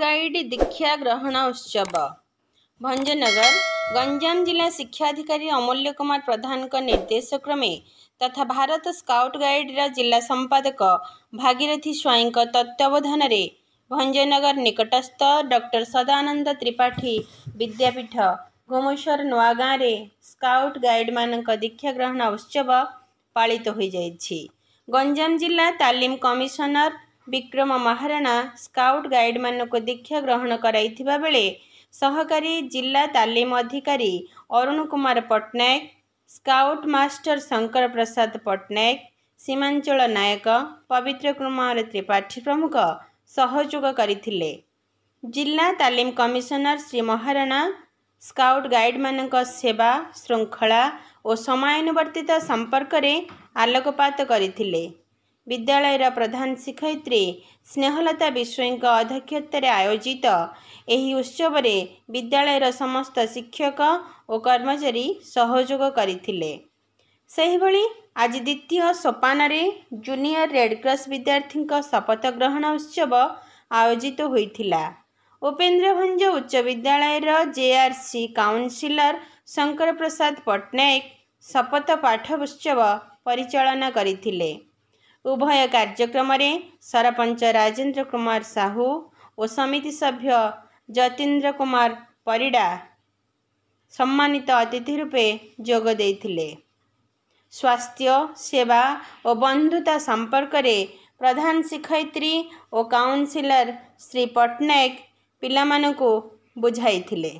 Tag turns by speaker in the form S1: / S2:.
S1: guide ଦୀକ୍ଷା ଗ୍ରହଣ ଉତ୍ସବ ଭଞ୍ଜନଗର ଗଞ୍ଜାମ ଜିଲ୍ଲା ଶିକ୍ଷାଧିକାରୀ ଅମୂଲ୍ୟ କୁମାର ପ୍ରଧାନଙ୍କ ନିର୍ଦ୍ଦେଶକ୍ରମେ ତଥା ଭାରତ ସ୍କାଉଟ୍ ଗାଇଡ଼ର ଜିଲ୍ଲା ସମ୍ପାଦକ ଭାଗିରଥୀ ସ୍ୱାଇଁଙ୍କ ତତ୍ତ୍ୱାବଧାନରେ ଭଞ୍ଜନଗର ନିକଟସ୍ଥ ଡକ୍ଟର ସଦାନନ୍ଦ ତ୍ରିପାଠୀ ବିଦ୍ୟାପୀଠ ଘୁମେଶ୍ୱର ନୂଆଗାଁରେ ସ୍କାଉଟ୍ ଗାଇଡ଼ମାନଙ୍କ ଦୀକ୍ଷା ଗ୍ରହଣ ଉତ୍ସବ ପାଳିତ ହୋଇଯାଇଛି ଗଞ୍ଜାମ ଜିଲ୍ଲା ତାଲିମ କମିଶନର ବିକ୍ରମ ମହାରଣା ସ୍କାଉଟ୍ ଗାଇଡ଼ମାନଙ୍କୁ ଦୀକ୍ଷା ଗ୍ରହଣ କରାଇଥିବା ବେଳେ ସହକାରୀ ଜିଲ୍ଲା ତାଲିମ ଅଧିକାରୀ ଅରୁଣ କୁମାର ପଟ୍ଟନାୟକ ସ୍କାଉଟ୍ ମାଷ୍ଟର ଶଙ୍କର ପ୍ରସାଦ ପଟ୍ଟନାୟକ ସୀମାଞ୍ଚଳ ନାୟକ ପବିତ୍ର କୁମାର ତ୍ରିପାଠୀ ପ୍ରମୁଖ ସହଯୋଗ କରିଥିଲେ ଜିଲ୍ଲା ତାଲିମ କମିଶନର ଶ୍ରୀ ମହାରଣା ସ୍କାଉଟ୍ ଗାଇଡ଼ମାନଙ୍କ ସେବା ଶୃଙ୍ଖଳା ଓ ସମୟାନୁବର୍ତ୍ତିତ ସମ୍ପର୍କରେ ଆଲୋକପାତ କରିଥିଲେ ବିଦ୍ୟାଳୟର ପ୍ରଧାନ ଶିକ୍ଷୟିତ୍ରୀ ସ୍ନେହଲତା ବିଶୋଇଙ୍କ ଅଧ୍ୟକ୍ଷତାରେ ଆୟୋଜିତ ଏହି ଉତ୍ସବରେ ବିଦ୍ୟାଳୟର ସମସ୍ତ ଶିକ୍ଷକ ଓ କର୍ମଚାରୀ ସହଯୋଗ କରିଥିଲେ ସେହିଭଳି ଆଜି ଦ୍ୱିତୀୟ ସୋପାନରେ ଜୁନିୟର ରେଡ଼କ୍ରସ ବିଦ୍ୟାର୍ଥୀଙ୍କ ଶପଥ ଗ୍ରହଣ ଉତ୍ସବ ଆୟୋଜିତ ହୋଇଥିଲା ଉପେନ୍ଦ୍ରଭଞ୍ଜ ଉଚ୍ଚ ବିଦ୍ୟାଳୟର J R C councillor Shankar Prasad Pattnaik ଶପଥ ପାଠ ଉତ୍ସବ ପରିଚାଳନା କରିଥିଲେ उभय सरपंच राजेन्द्र कुमार साहु समिति सभ्य जतीन्द्र कुमार परिडा सम्मानित अतिथि रूपमा जोदिले स्वास्थ्य सेवा ओ बन्धुता सम्पर्कले प्रधान शिक्षी काउन्सिलर श्री पट्टनायक पानी बुझाइले